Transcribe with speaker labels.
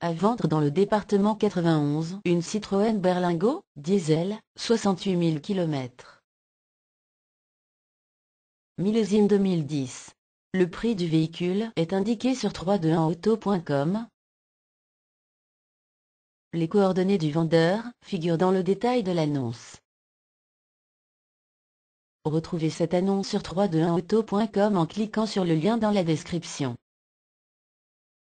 Speaker 1: À vendre dans le département 91 une Citroën Berlingo, diesel, 68 000 km. Millésime 2010. Le prix du véhicule est indiqué sur 321auto.com.
Speaker 2: Les coordonnées du vendeur figurent dans le détail de l'annonce. Retrouvez cette annonce sur 321auto.com en cliquant sur le lien dans la description.